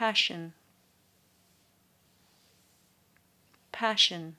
passion, passion.